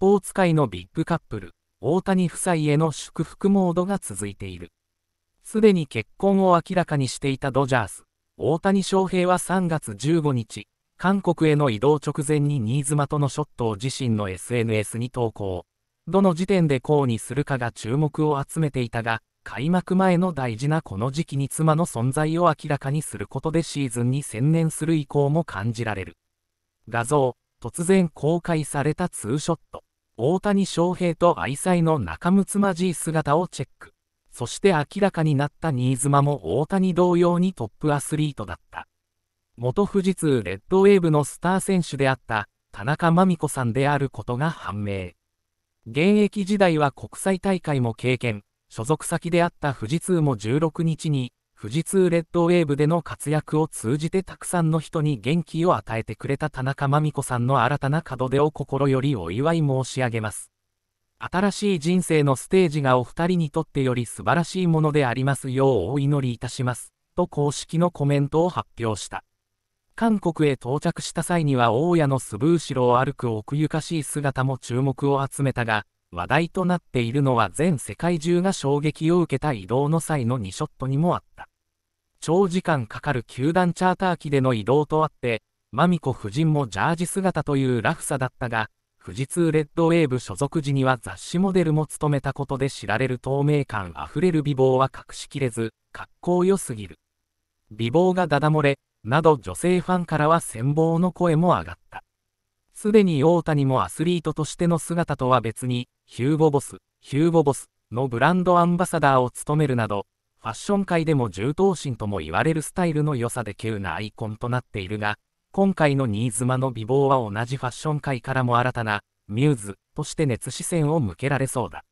ポーツ界のビッグカップル、大谷夫妻への祝福モードが続いている。すでに結婚を明らかにしていたドジャース、大谷翔平は3月15日、韓国への移動直前に新妻とのショットを自身の SNS に投稿。どの時点でこうにするかが注目を集めていたが、開幕前の大事なこの時期に妻の存在を明らかにすることでシーズンに専念する意向も感じられる。画像、突然公開されたツーショット。大谷翔平と愛妻の仲睦まじい姿をチェック。そして明らかになった新妻も大谷同様にトップアスリートだった。元富士通レッドウェーブのスター選手であった田中真美子さんであることが判明。現役時代は国際大会も経験、所属先であった富士通も16日に富士通レッドウェーブでの活躍を通じてたくさんの人に元気を与えてくれた田中真美子さんの新たな門出を心よりお祝い申し上げます。新しい人生のステージがお二人にとってより素晴らしいものでありますようお祈りいたします。と公式のコメントを発表した。韓国へ到着した際には大家のすぶ後ろを歩く奥ゆかしい姿も注目を集めたが、話題となっているのは全世界中が衝撃を受けた移動の際の2ショットにもあった。長時間かかる球団チャーター機での移動とあって、マミコ夫人もジャージ姿というラフさだったが、富士通レッドウェーブ所属時には雑誌モデルも務めたことで知られる透明感あふれる美貌は隠しきれず、格好良すぎる。美貌がダダ漏れ、など女性ファンからは羨望の声も上がった。すでに大谷もアスリートとしての姿とは別に、ヒューボボス、ヒューボボスのブランドアンバサダーを務めるなど、ファッション界でも重闘心とも言われるスタイルの良さで急なアイコンとなっているが、今回の新妻の美貌は同じファッション界からも新たな、ミューズとして熱視線を向けられそうだ。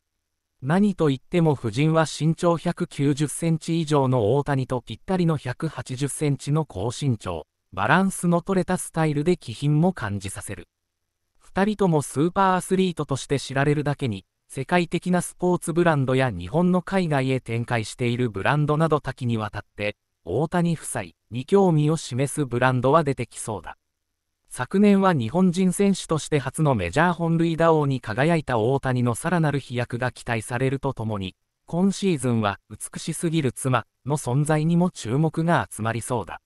何といっても夫人は身長190センチ以上の大谷とぴったりの180センチの高身長、バランスの取れたスタイルで気品も感じさせる。2人ともスーパーアスリートとして知られるだけに、世界的なスポーツブランドや日本の海外へ展開しているブランドなど多岐にわたって、大谷夫妻に興味を示すブランドは出てきそうだ。昨年は日本人選手として初のメジャー本塁打王に輝いた大谷のさらなる飛躍が期待されるとともに、今シーズンは美しすぎる妻の存在にも注目が集まりそうだ。